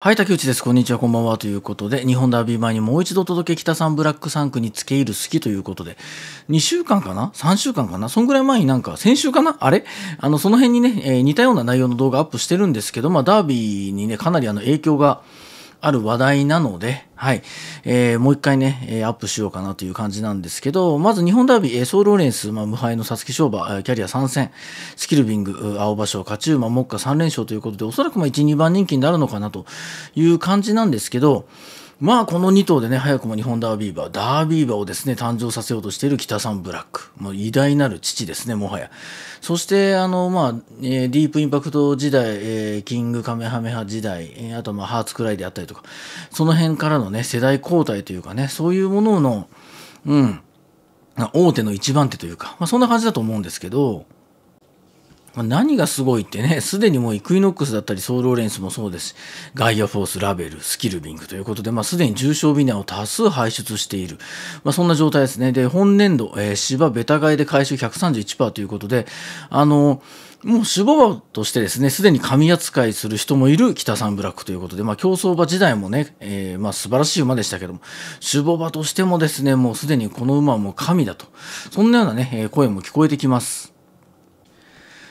はい、竹内です。こんにちは、こんばんは。ということで、日本ダービー前にもう一度届け、北んブラック3区につけ入る好きということで、2週間かな ?3 週間かなそんぐらい前になんか、先週かなあれあの、その辺にね、えー、似たような内容の動画アップしてるんですけど、まあ、ダービーにね、かなりあの、影響が、ある話題なので、はい、えー、もう一回ね、えアップしようかなという感じなんですけど、まず日本ダービー、ソウルオレンス、まあ、無敗の皐月賞馬、キャリア参戦、スキルビング、青葉賞、勝ち馬、目下3連勝ということで、おそらくまあ1、2番人気になるのかなという感じなんですけど、まあこの2頭でね早くも日本ダービー馬ダービー馬をですね誕生させようとしている北さんブラックもう偉大なる父ですねもはやそしてあのまあ、えー、ディープインパクト時代、えー、キングカメハメハ時代、えー、あとまあハーツクライであったりとかその辺からのね世代交代というかねそういうもののうん大手の一番手というか、まあ、そんな感じだと思うんですけどまあ、何がすごいってね、すでにもうイクイノックスだったり、ソーローレンスもそうですし、ガイアフォース、ラベル、スキルビングということで、まあ、すでに重症ビナーを多数排出している。まあ、そんな状態ですね。で、本年度、えー、芝ベタ買いで回収131%ということで、あの、もう芝亡としてですね、すでに神扱いする人もいる北三ブラックということで、まあ競走馬時代もね、えー、まあ素晴らしい馬でしたけども、芝亡馬としてもですね、もうすでにこの馬はもう神だと、そんなようなね、声も聞こえてきます。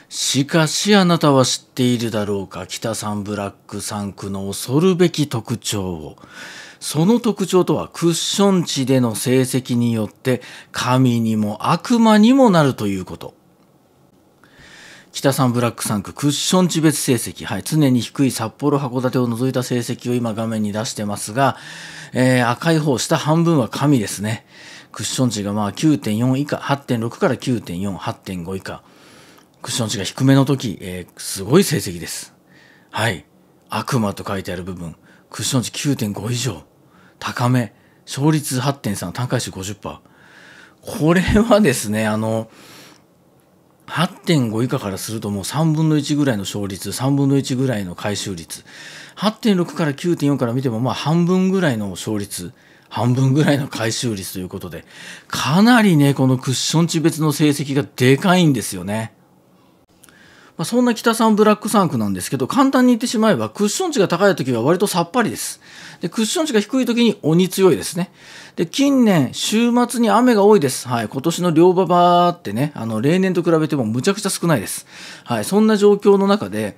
しかしあなたは知っているだろうか北三ブラック3区の恐るべき特徴をその特徴とはクッション値での成績によって神にも悪魔にもなるということ北三ブラック3区クッション値別成績、はい、常に低い札幌函館を除いた成績を今画面に出してますが、えー、赤い方下半分は神ですねクッション値がまあ9.4以下8.6から9.48.5以下クッション値が低めの時、えー、すごい成績です。はい。悪魔と書いてある部分、クッション値9.5以上、高め、勝率8.3、単回数50%。これはですね、あの、8.5以下からするともう3分の1ぐらいの勝率、3分の1ぐらいの回収率。8.6から9.4から見てもまあ半分ぐらいの勝率、半分ぐらいの回収率ということで、かなりね、このクッション値別の成績がでかいんですよね。まあ、そんな北さんブラック産区なんですけど、簡単に言ってしまえば、クッション値が高い時は割とさっぱりです。で、クッション値が低い時に鬼強いですね。で、近年、週末に雨が多いです。はい、今年の両馬場ってね、あの、例年と比べてもむちゃくちゃ少ないです。はい、そんな状況の中で、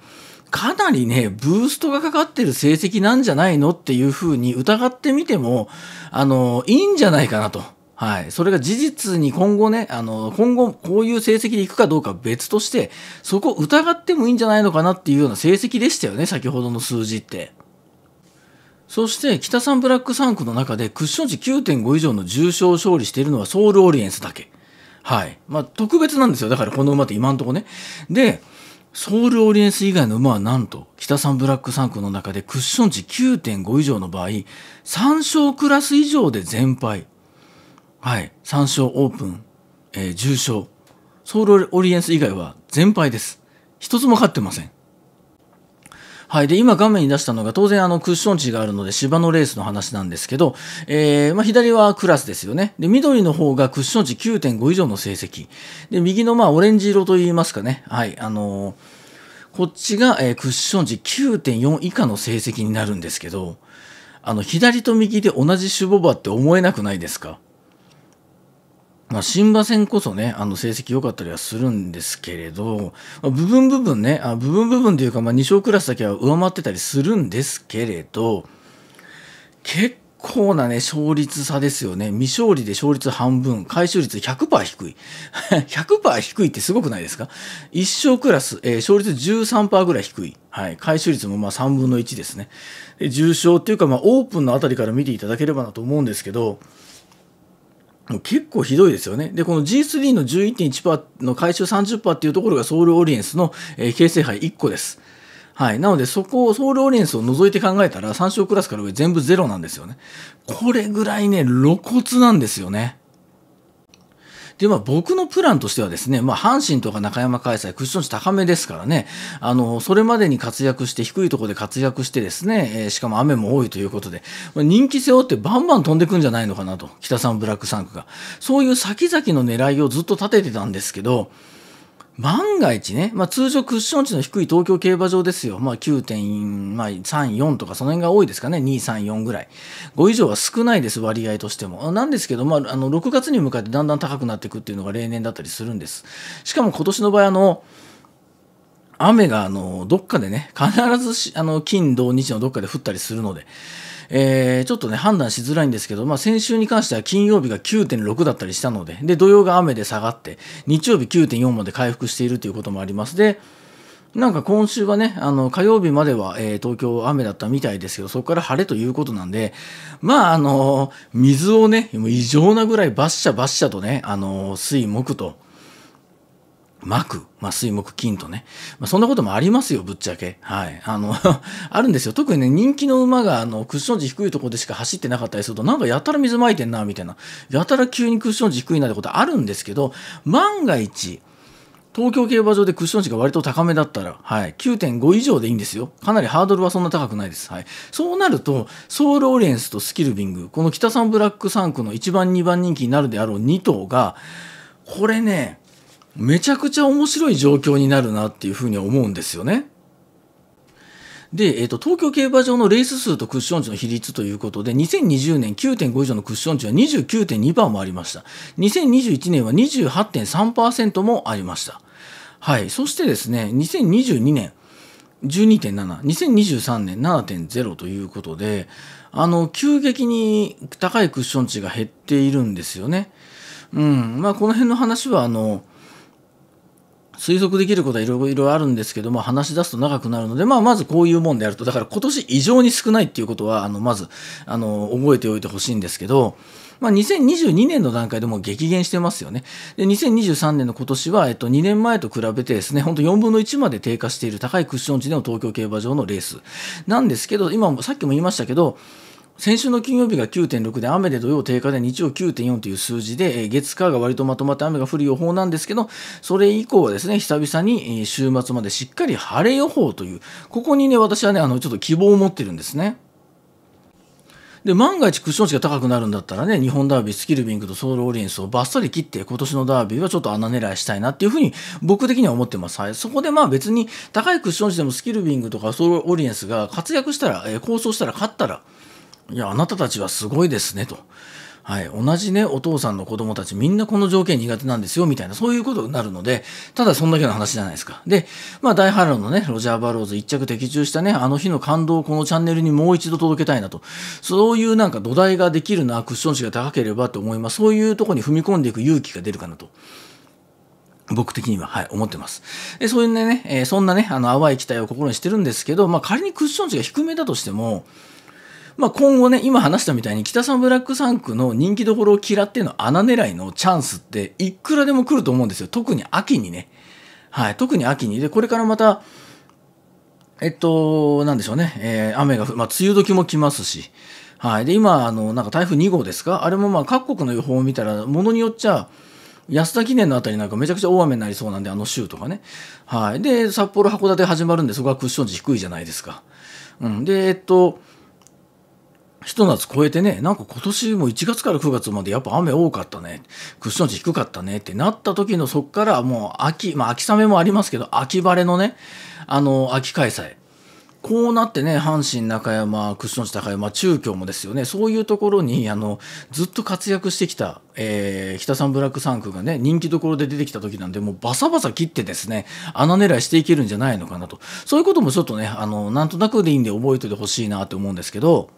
かなりね、ブーストがかかってる成績なんじゃないのっていうふうに疑ってみても、あの、いいんじゃないかなと。はい、それが事実に今後ねあの今後こういう成績でいくかどうかは別としてそこ疑ってもいいんじゃないのかなっていうような成績でしたよね先ほどの数字って。そして北三ブラック3区の中でクッション値9.5以上の重を勝利しているのはソウルオリエンスだけ。はい。まあ、特別なんですよ。だからこの馬って今んとこね。で、ソウルオリエンス以外の馬はなんと北三ブラック3区の中でクッション値9.5以上の場合3勝クラス以上で全敗。はい、3勝オープン、えー、10勝、ソウルオリエンス以外は全敗です。一つも勝ってません。はい。で、今画面に出したのが、当然あのクッション値があるので芝のレースの話なんですけど、えー、まあ、左はクラスですよね。で、緑の方がクッション値9.5以上の成績。で、右のまあオレンジ色といいますかね。はい。あのー、こっちが、えー、クッション値9.4以下の成績になるんですけど、あの、左と右で同じ種ボバって思えなくないですかまあ、新馬戦こそね、あの成績良かったりはするんですけれど、まあ、部分部分ね、あ部分部分というか、ま2勝クラスだけは上回ってたりするんですけれど、結構なね、勝率差ですよね。未勝利で勝率半分、回収率100%低い。100% 低いってすごくないですか ?1 勝クラス、えー、勝率13%ぐらい低い。はい。回収率もまあ3分の1ですね。重症っていうか、まあ、オープンのあたりから見ていただければなと思うんですけど、結構ひどいですよね。で、この G3 の11.1%の回収30%っていうところがソウルオリエンスの、えー、形成杯1個です。はい。なので、そこを、ソウルオリエンスを除いて考えたら、3勝クラスから上全部ゼロなんですよね。これぐらいね、露骨なんですよね。で、まあ、僕のプランとしてはですね、まあ、阪神とか中山開催、クッション値高めですからね、あの、それまでに活躍して、低いところで活躍してですね、えー、しかも雨も多いということで、まあ、人気背負ってバンバン飛んでくんじゃないのかなと、北さんブラックサンクが。そういう先々の狙いをずっと立ててたんですけど、万が一ね、まあ、通常クッション値の低い東京競馬場ですよ。まあ、9.34とかその辺が多いですかね。234ぐらい。5以上は少ないです、割合としても。なんですけど、まあ、あの、6月に向かってだんだん高くなっていくっていうのが例年だったりするんです。しかも今年の場合、あの、雨が、あの、どっかでね、必ずあの、金、土、日のどっかで降ったりするので、えー、ちょっとね、判断しづらいんですけど、まあ、先週に関しては金曜日が9.6だったりしたので、で、土曜が雨で下がって、日曜日9.4まで回復しているということもあります。で、なんか今週はね、あの、火曜日までは、えー、東京雨だったみたいですけど、そこから晴れということなんで、まあ、あのー、水をね、もう異常なぐらいバッシャバッシャとね、あのー、水木と、膜、まあ、水木金とね、まあ、そんなこともありますよ、ぶっちゃけ。はい。あの あるんですよ。特にね、人気の馬が、あの、クッション値低いとこでしか走ってなかったりすると、なんかやたら水撒いてんな、みたいな。やたら急にクッション値低いなってことあるんですけど、万が一、東京競馬場でクッション値が割と高めだったら、はい、9.5以上でいいんですよ。かなりハードルはそんな高くないです。はい、そうなると、ソウルオリエンスとスキルビング、この北三ブラック3区の1番、2番人気になるであろう2頭が、これね、めちゃくちゃ面白い状況になるなっていうふうに思うんですよね。で、えっ、ー、と、東京競馬場のレース数とクッション値の比率ということで、2020年9.5以上のクッション値は29.2%もありました。2021年は28.3%もありました。はい。そしてですね、2022年、12.7、2023年7.0ということで、あの、急激に高いクッション値が減っているんですよね。うん。まあ、この辺の話は、あの、推測できることはいろいろあるんですけども、話し出すと長くなるので、まあ、まずこういうもんであると、だから今年異常に少ないっていうことは、あの、まず、あの、覚えておいてほしいんですけど、まあ、2022年の段階でも激減してますよね。で、2023年の今年は、えっと、2年前と比べてですね、ほんと4分の1まで低下している高いクッション値での東京競馬場のレースなんですけど、今もさっきも言いましたけど、先週の金曜日が9.6で雨で土曜低下で日曜9.4という数字で、月火が割とまとまって雨が降る予報なんですけど、それ以降はですね、久々に週末までしっかり晴れ予報という、ここにね、私はね、あの、ちょっと希望を持ってるんですね。で、万が一クッション値が高くなるんだったらね、日本ダービー、スキルビングとソウルオリエンスをバッサリ切って、今年のダービーはちょっと穴狙いしたいなっていうふうに僕的には思ってます。はい、そこでまあ別に高いクッション値でもスキルビングとかソウルオリエンスが活躍したら、えー、構想したら勝ったら、いや、あなたたちはすごいですねと。はい、同じね、お父さんの子供たちみんなこの条件苦手なんですよ、みたいな、そういうことになるので、ただそんだけの話じゃないですか。で、まあ、大波乱のね、ロジャー・バローズ一着的中したね、あの日の感動をこのチャンネルにもう一度届けたいなと。そういうなんか土台ができるな、クッション値が高ければと思います。そういうとこに踏み込んでいく勇気が出るかなと。僕的には、はい、思ってます。で、そういうね、えー、そんなね、あの、淡い期待を心にしてるんですけど、まあ、仮にクッション値が低めだとしても、まあ、今後ね、今話したみたいに、北さんブラックサンクの人気どころを嫌っての穴狙いのチャンスって、いくらでも来ると思うんですよ。特に秋にね。はい、特に秋に。で、これからまた、えっと、なんでしょうね。えー、雨が、まあ、梅雨時も来ますし。はい。で、今、あの、なんか台風2号ですかあれもまあ、各国の予報を見たら、ものによっちゃ、安田記念のあたりなんかめちゃくちゃ大雨になりそうなんで、あの州とかね。はい。で、札幌、函館始まるんで、そこはクッション値低いじゃないですか。うん。で、えっと、ひと夏超えてね、なんか今年も1月から9月までやっぱ雨多かったね、クッション値低かったねってなった時のそっからもう秋、まあ秋雨もありますけど、秋晴れのね、あの、秋開催。こうなってね、阪神、中山、クッション値高山、中京もですよね、そういうところに、あの、ずっと活躍してきた、えー、北三ブラック三区がね、人気どころで出てきた時なんで、もうバサバサ切ってですね、穴狙いしていけるんじゃないのかなと。そういうこともちょっとね、あの、なんとなくでいいんで覚えておいてほしいなと思うんですけど、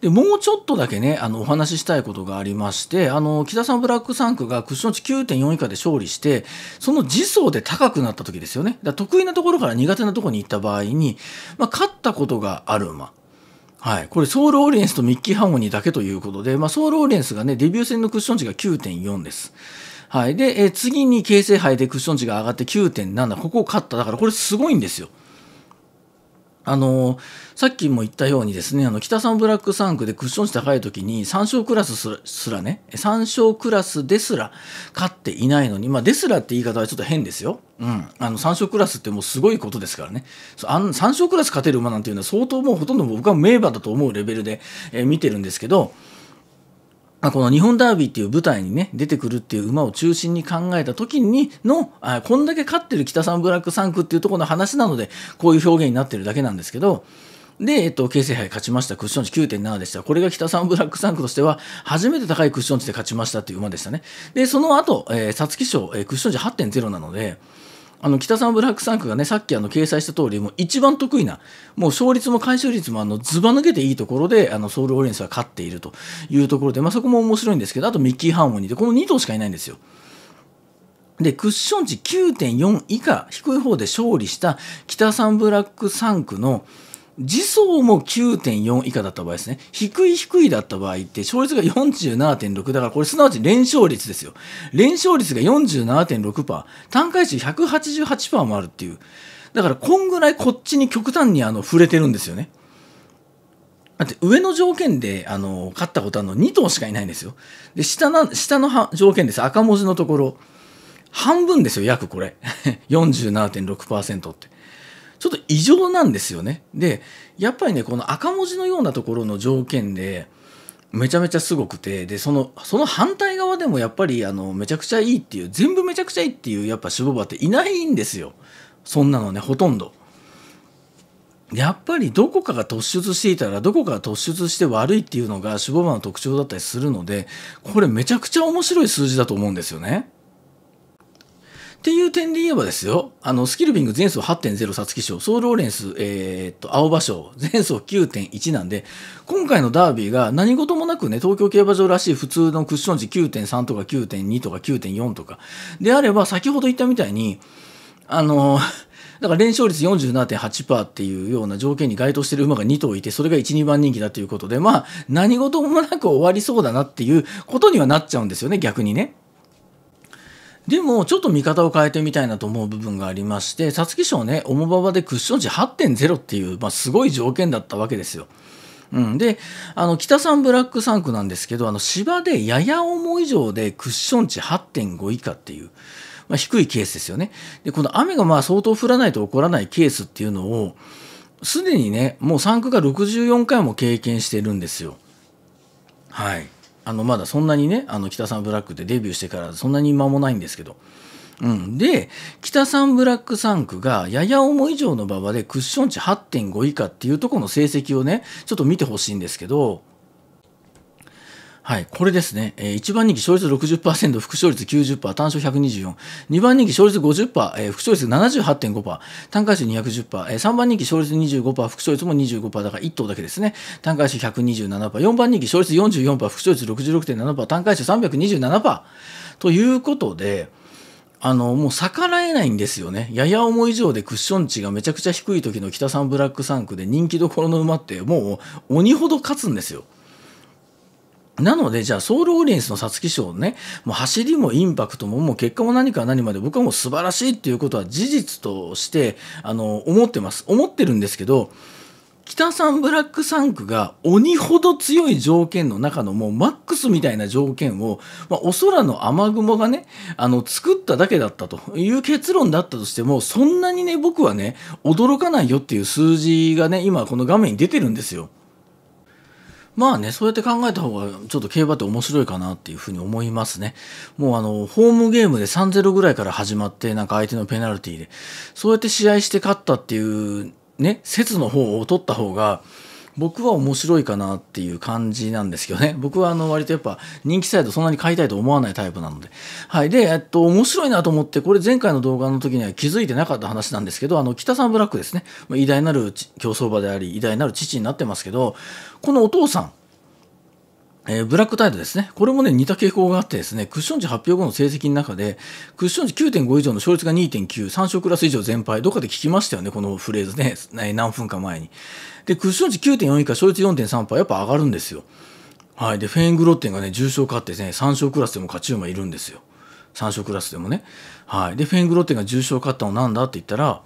でもうちょっとだけねあのお話ししたいことがありましてあの田さんブラック3区がクッション値9.4以下で勝利してその次走で高くなった時ですよねだ得意なところから苦手なところに行った場合に、まあ、勝ったことがある馬はい、これソウルオリエンスとミッキーハーモニーだけということで、まあ、ソウルオリエンスがねデビュー戦のクッション値が9.4です。はい、で、え次に京成杯でクッション値が上がって9.7ここを勝っただからこれすごいんですよ。あのさっきも言ったようにですねあの北三ブラック3区でクッション値高い時に3勝クラスすらね3勝クラスですら勝っていないのに、まあ、ですらって言い方はちょっと変ですよ、うん、あの3勝クラスってもうすごいことですからねあの3勝クラス勝てる馬なんていうのは相当もうほとんど僕は名馬だと思うレベルで、えー、見てるんですけどまあ、この日本ダービーっていう舞台にね、出てくるっていう馬を中心に考えた時にの、あこんだけ勝ってる北三ブラック3区っていうところの話なので、こういう表現になってるだけなんですけど、で、えっと、形成杯勝ちました。クッション値9.7でした。これが北三ブラック3区としては、初めて高いクッション値で勝ちましたっていう馬でしたね。で、その後、えー、皐月賞、えー、クッション値8.0なので、あの北三ブラックサンクがねさっきあの掲載した通りもう一番得意なもう勝率も回収率もあのずば抜けていいところであのソウルオレンスは勝っているというところで、まあ、そこも面白いんですけどあとミッキーハーモニーでこの2頭しかいないんですよ。で、クッション値9.4以下、低い方で勝利した北三ブラック3区の時相も9.4以下だった場合ですね。低い低いだった場合って、勝率が47.6だから、これすなわち連勝率ですよ。連勝率が47.6%、単回数188%もあるっていう。だから、こんぐらいこっちに極端にあの触れてるんですよね。だって上の条件で、あの、勝ったことあるの2頭しかいないんですよ。で、下の、下の条件です。赤文字のところ。半分ですよ、約これ。47.6% って。ちょっと異常なんですよね。で、やっぱりね、この赤文字のようなところの条件で、めちゃめちゃすごくて、で、その、その反対側でもやっぱり、あの、めちゃくちゃいいっていう、全部めちゃくちゃいいっていう、やっぱ種ボバっていないんですよ。そんなのね、ほとんど。やっぱりどこかが突出していたら、どこかが突出して悪いっていうのが、種ボバの特徴だったりするので、これめちゃくちゃ面白い数字だと思うんですよね。っていう点で言えばですよ、あの、スキルビング前走8.0皐月賞、ソウルオレンス、えー、っと、青葉賞、前走9.1なんで、今回のダービーが何事もなくね、東京競馬場らしい普通のクッション値9.3とか9.2とか9.4とか、であれば、先ほど言ったみたいに、あの、だから連勝率47.8%っていうような条件に該当してる馬が2頭いて、それが1、2番人気だということで、まあ、何事もなく終わりそうだなっていうことにはなっちゃうんですよね、逆にね。でもちょっと見方を変えてみたいなと思う部分がありまして皐月賞ね重馬場でクッション値8.0っていう、まあ、すごい条件だったわけですよ。うん、であの北三ブラック3区なんですけどあの芝でやや重以上でクッション値8.5以下っていう、まあ、低いケースですよね。でこの雨がまあ相当降らないと起こらないケースっていうのをすでにねもう3区が64回も経験してるんですよ。はいあのまだそんなにねあの北さんブラックってデビューしてからそんなに間もないんですけど。うん、で北んブラック3区がやや重以上の馬場でクッション値8.5以下っていうところの成績をねちょっと見てほしいんですけどはい、これですね、えー、1番人気勝率60%、副勝率90%、単勝124、2番人気勝率50%、えー、副勝率78.5%、単回数210%、えー、3番人気勝率25%、副勝率も25%だから1頭だけですね、単回数127%、4番人気勝率44%、副勝率66.7%、単回数327%ということで、あの、もう逆らえないんですよね。やや重以上でクッション値がめちゃくちゃ低い時の北三ブラック3区で人気どころの馬ってもう鬼ほど勝つんですよ。なので、じゃあ、ソウルオリエンスの皐月賞ね、もう走りもインパクトも、もう結果も何か何まで、僕はもう素晴らしいっていうことは事実として、あの、思ってます。思ってるんですけど、北ンブラック3区が鬼ほど強い条件の中のもうマックスみたいな条件を、まあ、お空の雨雲がね、あの、作っただけだったという結論だったとしても、そんなにね、僕はね、驚かないよっていう数字がね、今この画面に出てるんですよ。まあね、そうやって考えた方がちょっと競馬って面白いかなっていうふうに思いますね。もうあの、ホームゲームで3-0ぐらいから始まってなんか相手のペナルティで、そうやって試合して勝ったっていうね、説の方を取った方が、僕は面白いかなっていう感じなんですけどね。僕はあの割とやっぱ人気サイトそんなに買いたいと思わないタイプなので。はい。で、えっと、面白いなと思って、これ前回の動画の時には気づいてなかった話なんですけど、あの、北さんブラックですね。偉大なる競走馬であり、偉大なる父になってますけど、このお父さん、えー、ブラックタイドですね。これもね、似た傾向があってですね、クッション値発表後の成績の中で、クッション値9.5以上の勝率が2.9、3勝クラス以上全敗、どっかで聞きましたよね、このフレーズね、何分か前に。で、クッション値9.4以下、勝率4.3パー、やっぱ上がるんですよ。はい。で、フェーングロッテンがね、重症勝ってですね、3勝クラスでも勝ち馬いるんですよ。3勝クラスでもね。はい。で、フェーングロッテンが重症勝ったのなんだって言ったら、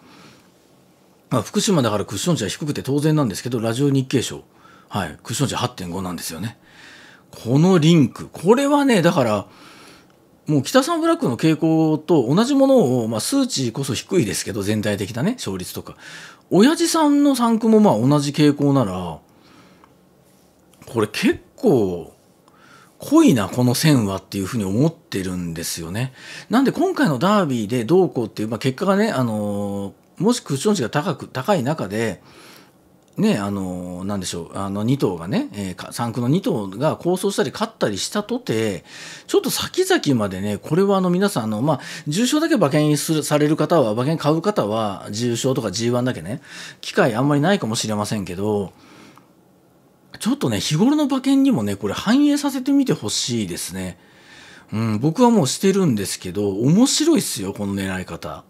まあ、福島だからクッション値は低くて当然なんですけど、ラジオ日経賞、はい、クッション値8.5なんですよね。このリンクこれはねだからもう北サンブラックの傾向と同じものを、まあ、数値こそ低いですけど全体的なね勝率とか親父さんの3区もまあ同じ傾向ならこれ結構濃いなこの線はっていうふうに思ってるんですよね。なんで今回のダービーでどうこうっていう、まあ、結果がね、あのー、もしクッション値が高く高い中でね、あの、なんでしょう、あの、2頭がね、えー、3区の2頭が構想したり勝ったりしたとて、ちょっと先々までね、これはあの、皆さん、あの、まあ、重症だけ馬券するされる方は、馬券買う方は、重症とか G1 だけね、機会あんまりないかもしれませんけど、ちょっとね、日頃の馬券にもね、これ反映させてみてほしいですね。うん、僕はもうしてるんですけど、面白いっすよ、この狙い方。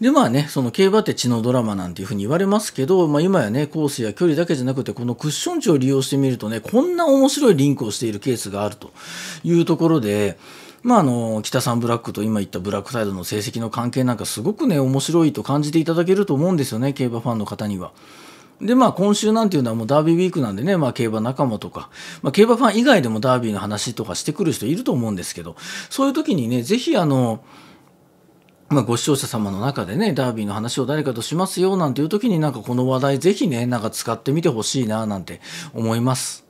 でまあねその競馬って血のドラマなんていうふうに言われますけど、まあ、今やねコースや距離だけじゃなくてこのクッション値を利用してみるとねこんな面白いリンクをしているケースがあるというところで。まあ、あの北さんブラックと今言ったブラックサイドの成績の関係なんかすごくね面白いと感じていただけると思うんですよね競馬ファンの方には。で、まあ今週なんていうのはもうダービーウィークなんでね、まあ競馬仲間とか、まあ競馬ファン以外でもダービーの話とかしてくる人いると思うんですけど、そういう時にね、ぜひあの、まあ、ご視聴者様の中でね、ダービーの話を誰かとしますよなんていう時になんかこの話題ぜひね、なんか使ってみてほしいななんて思います。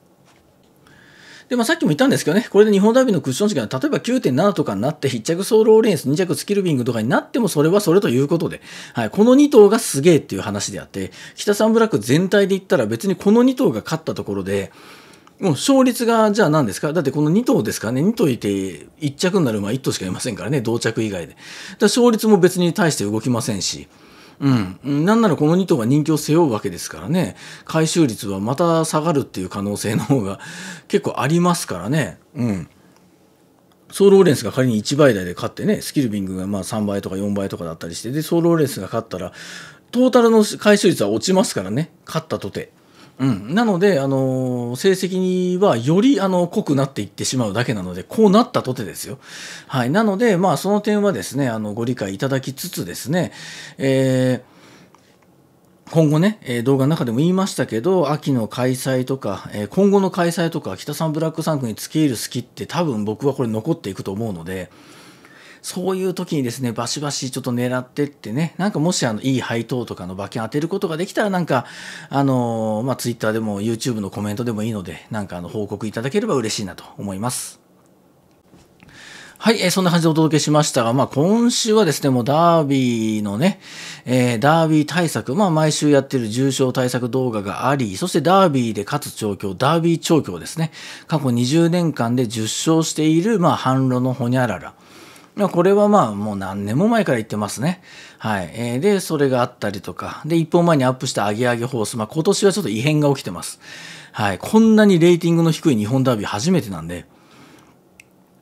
で、まあ、さっきも言ったんですけどね、これで日本ダービーのクッション時間、例えば9.7とかになって、1着ソールオーレンス、2着スキルビングとかになってもそれはそれということで、はい、この2頭がすげえっていう話であって、北三ブラック全体で言ったら別にこの2頭が勝ったところで、もう勝率がじゃあ何ですかだってこの2頭ですかね、2頭いて1着になる馬は1頭しかいませんからね、同着以外で。だ勝率も別に対して動きませんし、うん、なんならこの2頭が人気を背負うわけですからね、回収率はまた下がるっていう可能性の方が結構ありますからね。うんソーローレンスが仮に1倍台で勝ってね、スキルビングがまあ3倍とか4倍とかだったりして、で、ソーローレンスが勝ったら、トータルの回収率は落ちますからね、勝ったとて。うん、なので、あの成績はより、あの濃くなっていってしまうだけなので、こうなったとてですよ。はい。なので、まあ、その点はですね、あの、ご理解いただきつつですね、えー今後ね、え動画の中でも言いましたけど、秋の開催とか、え今後の開催とか、北さんブラックサンクに付け入る好きって多分僕はこれ残っていくと思うので、そういう時にですね、バシバシちょっと狙ってってね、なんかもしあの、いい配当とかの馬券当てることができたら、なんか、あのー、まあ、Twitter でも YouTube のコメントでもいいので、なんかあの、報告いただければ嬉しいなと思います。はい、えー、そんな感じでお届けしましたが、まあ、今週はですね、もうダービーのね、えー、ダービー対策、まあ、毎週やってる重症対策動画があり、そしてダービーで勝つ調教、ダービー調教ですね、過去20年間で10勝している、まあ、反論のほにゃらら。これはまあもう何年も前から言ってますね。はい。えー、で、それがあったりとか。で、一本前にアップしたアゲアゲホース。まあ今年はちょっと異変が起きてます。はい。こんなにレーティングの低い日本ダービー初めてなんで、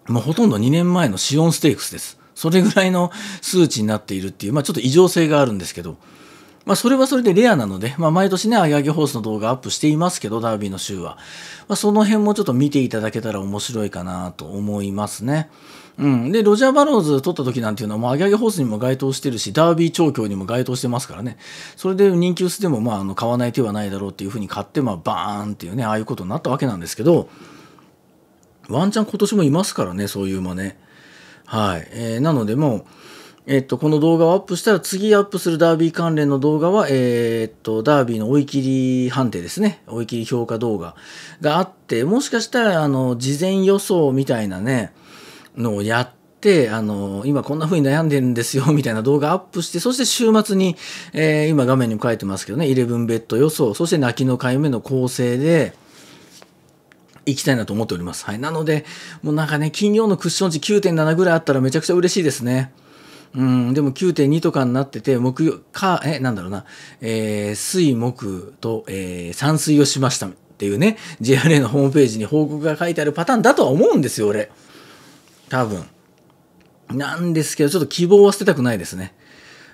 もうほとんど2年前のシオンステークスです。それぐらいの数値になっているっていう、まあちょっと異常性があるんですけど、まあそれはそれでレアなので、まあ毎年ね、アゲアゲホースの動画アップしていますけど、ダービーの週は。まあその辺もちょっと見ていただけたら面白いかなと思いますね。うん、でロジャー・バローズ取った時なんていうのはもうアゲアゲホースにも該当してるしダービー調教にも該当してますからねそれで人気薄でもまああの買わない手はないだろうっていうふうに買って、まあ、バーンっていうねああいうことになったわけなんですけどワンチャン今年もいますからねそういう馬ね。はい、えー、なのでもうえっと、この動画をアップしたら次アップするダービー関連の動画は、えっと、ダービーの追い切り判定ですね。追い切り評価動画があって、もしかしたら、あの、事前予想みたいなね、のをやって、あの、今こんな風に悩んでるんですよ、みたいな動画アップして、そして週末に、えー、今画面にも書いてますけどね、11ベッド予想、そして泣きの回目の構成で、行きたいなと思っております。はい。なので、もうなんかね、金曜のクッション値9.7ぐらいあったらめちゃくちゃ嬉しいですね。うん、でも9.2とかになってて、木曜、か、え、なんだろうな、えー、水、木と、えー、散水をしましたっていうね、JRA のホームページに報告が書いてあるパターンだとは思うんですよ、俺。多分。なんですけど、ちょっと希望は捨てたくないですね。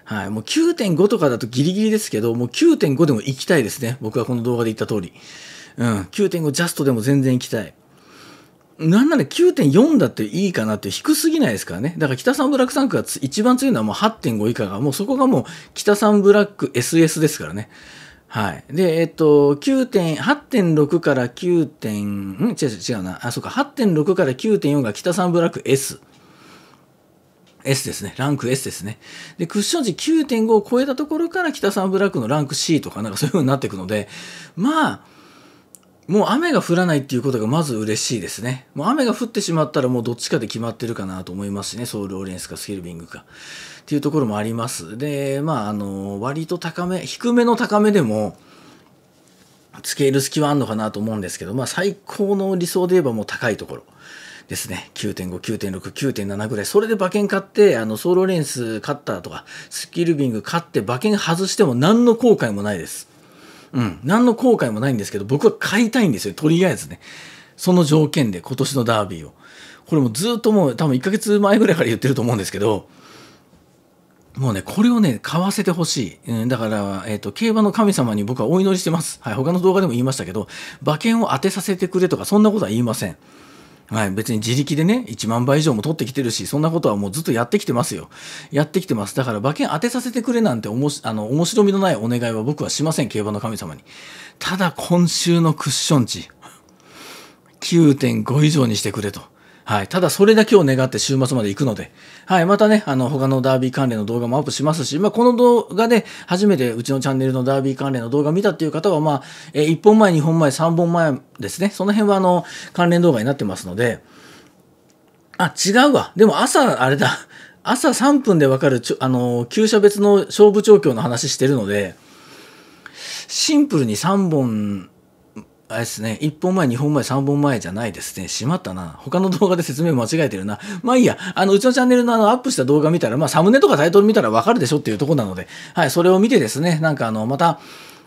はい。もう9.5とかだとギリギリですけど、もう9.5でも行きたいですね。僕はこの動画で言った通り。うん。9.5ジャストでも全然行きたい。なんなら9.4だっていいかなって低すぎないですからね。だから北三ブラック3区が一番強いのはもう8.5以下が、もうそこがもう北三ブラック SS ですからね。はい。で、えっと、8.6から9点、ん違う違うな。あ、そうか。8.6から9.4が北三ブラック S。S ですね。ランク S ですね。で、クッション値9.5を超えたところから北三ブラックのランク C とか、なんかそういう風になっていくので、まあ、もう雨が降らないっていうことがまず嬉しいですね。もう雨が降ってしまったらもうどっちかで決まってるかなと思いますしね、ソウルオレンスかスケルビングか。っていうところもあります。で、まあ、あの、割と高め、低めの高めでも、つける隙はあるのかなと思うんですけど、まあ、最高の理想で言えばもう高いところ。ですね。9.5、9.6、9.7ぐらい。それで馬券買って、あの、ソウルオレンス勝ったとか、スキルビング勝って馬券外しても何の後悔もないです。うん、何の後悔もないんですけど、僕は買いたいんですよ、とりあえずね。その条件で、今年のダービーを。これもずっともう、多分1ヶ月前ぐらいから言ってると思うんですけど、もうね、これをね、買わせてほしい。うん、だから、えっ、ー、と、競馬の神様に僕はお祈りしてます。はい、他の動画でも言いましたけど、馬券を当てさせてくれとか、そんなことは言いません。はい、別に自力でね、1万倍以上も取ってきてるし、そんなことはもうずっとやってきてますよ。やってきてます。だから馬券当てさせてくれなんておもし、あの、面白みのないお願いは僕はしません、競馬の神様に。ただ、今週のクッション値、9.5以上にしてくれと。はい。ただそれだけを願って週末まで行くので、はい。またね、あの、他のダービー関連の動画もアップしますし、まあ、この動画で初めてうちのチャンネルのダービー関連の動画見たっていう方は、まあ、え1本前、2本前、3本前ですね。その辺は、あの、関連動画になってますので、あ、違うわ。でも朝、あれだ。朝3分でわかるちょ、あの、旧車別の勝負調教の話してるので、シンプルに3本あれですね、1本前、2本前、3本前じゃないですね。しまったな。他の動画で説明間違えてるな。まあいいや、あの、うちのチャンネルのあの、アップした動画見たら、まあサムネとかタイトル見たらわかるでしょっていうとこなので、はい、それを見てですね、なんかあの、また、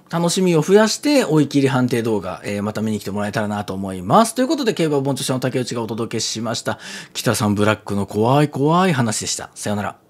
楽しみを増やして、追い切り判定動画、えー、また見に来てもらえたらなと思います。ということで、競馬盆著者の竹内がお届けしました。北さんブラックの怖い怖い話でした。さよなら。